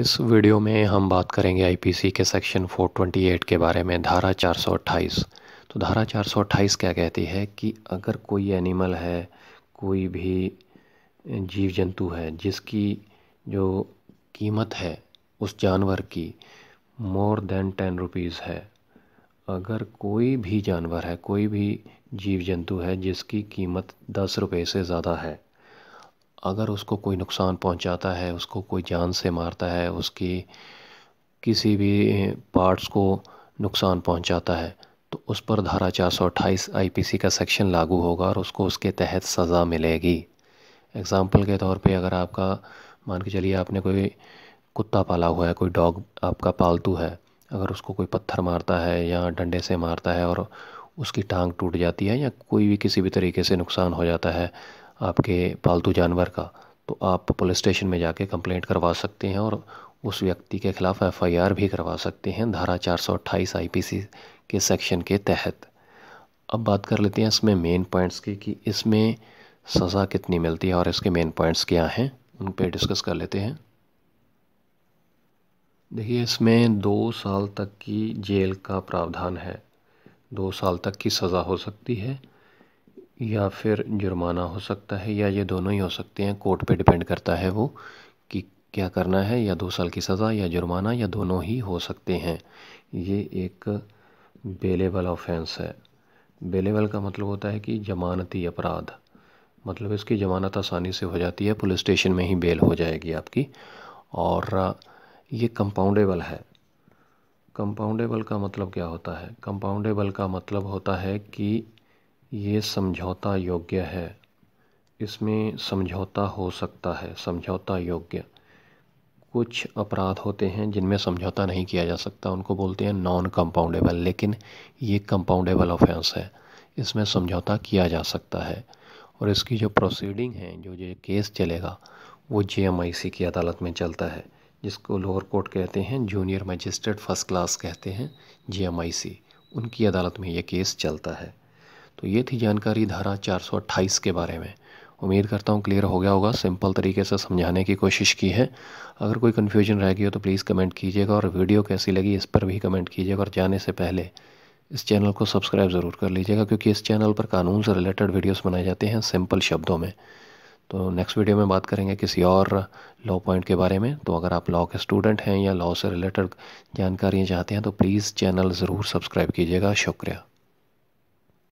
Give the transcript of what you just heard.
इस वीडियो में हम बात करेंगे आईपीसी के सेक्शन 428 के बारे में धारा 428 तो धारा 428 क्या कहती है कि अगर कोई एनिमल है कोई भी जीव जंतु है जिसकी जो कीमत है उस जानवर की मोर देन टेन रुपीज़ है अगर कोई भी जानवर है कोई भी जीव जंतु है जिसकी कीमत दस रुपये से ज़्यादा है अगर उसको कोई नुकसान पहुंचाता है उसको कोई जान से मारता है उसकी किसी भी पार्ट्स को नुकसान पहुंचाता है तो उस पर धारा 428 आईपीसी का सेक्शन लागू होगा और उसको उसके तहत सज़ा मिलेगी एग्ज़ाम्पल के तौर पे अगर आपका मान के चलिए आपने कोई कुत्ता पाला हुआ है कोई डॉग आपका पालतू है अगर उसको कोई पत्थर मारता है या डंडे से मारता है और उसकी टांग टूट जाती है या कोई भी किसी भी तरीके से नुकसान हो जाता है आपके पालतू जानवर का तो आप पुलिस स्टेशन में जाके कंप्लेंट करवा सकते हैं और उस व्यक्ति के ख़िलाफ़ एफआईआर भी करवा सकते हैं धारा चार सौ पी सी के सेक्शन के तहत अब बात कर लेते हैं इसमें मेन पॉइंट्स की कि इसमें सज़ा कितनी मिलती है और इसके मेन पॉइंट्स क्या हैं उन पर डिस्कस कर लेते हैं देखिए इसमें दो साल तक की जेल का प्रावधान है दो साल तक की सज़ा हो सकती है या फिर जुर्माना हो सकता है या ये दोनों ही हो सकते हैं कोर्ट पे डिपेंड करता है वो कि क्या करना है या दो साल की सज़ा या जुर्माना या दोनों ही हो सकते हैं ये एक बेलेबल ऑफेंस है बेलेबल का मतलब होता है कि जमानती अपराध मतलब इसकी जमानत आसानी से हो जाती है पुलिस स्टेशन में ही बेल हो जाएगी आपकी और ये कंपाउंडेबल है कंपाउंडेबल का मतलब क्या होता है कंपाउंडेबल का मतलब होता है कि ये समझौता योग्य है इसमें समझौता हो सकता है समझौता योग्य कुछ अपराध होते हैं जिनमें समझौता नहीं किया जा सकता उनको बोलते हैं नॉन कंपाउंडेबल लेकिन ये कंपाउंडेबल ऑफेंस है इसमें समझौता किया जा सकता है और इसकी जो प्रोसीडिंग है जो जो केस चलेगा वो जे की अदालत में चलता है जिसको लोअर कोर्ट कहते हैं जूनियर मजिस्ट्रेट फर्स्ट क्लास कहते हैं जे उनकी अदालत में ये केस चलता है तो ये थी जानकारी धारा चार के बारे में उम्मीद करता हूँ क्लियर हो गया होगा सिंपल तरीके से समझाने की कोशिश की है अगर कोई कन्फ्यूजन रह गई हो तो प्लीज़ कमेंट कीजिएगा और वीडियो कैसी लगी इस पर भी कमेंट कीजिएगा और जाने से पहले इस चैनल को सब्सक्राइब ज़रूर कर लीजिएगा क्योंकि इस चैनल पर कानून से रिलेटेड वीडियोस बनाए जाते हैं सिंपल शब्दों में तो नेक्स्ट वीडियो में बात करेंगे किसी और लॉ पॉइंट के बारे में तो अगर आप लॉ के स्टूडेंट हैं या लॉ से रिलेटेड जानकारियाँ चाहते हैं तो प्लीज़ चैनल ज़रूर सब्सक्राइब कीजिएगा शुक्रिया